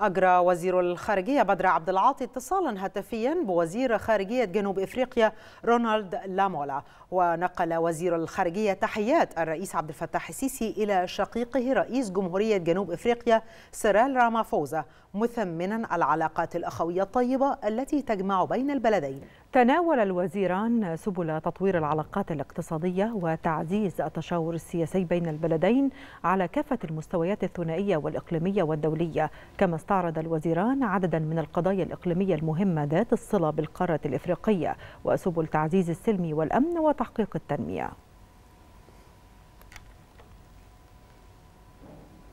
أجرى وزير الخارجية بدر عبد العاطي اتصالا هاتفيا بوزير خارجية جنوب إفريقيا رونالد لامولا ونقل وزير الخارجية تحيات الرئيس عبد الفتاح السيسي إلى شقيقه رئيس جمهورية جنوب إفريقيا سيرال رامافوزا مثمنا العلاقات الأخوية الطيبة التي تجمع بين البلدين تناول الوزيران سبل تطوير العلاقات الاقتصادية وتعزيز التشاور السياسي بين البلدين على كافة المستويات الثنائية والإقليمية والدولية كما استعرض الوزيران عددا من القضايا الإقليمية المهمة ذات الصلة بالقارة الإفريقية وسبل تعزيز السلم والأمن وتحقيق التنمية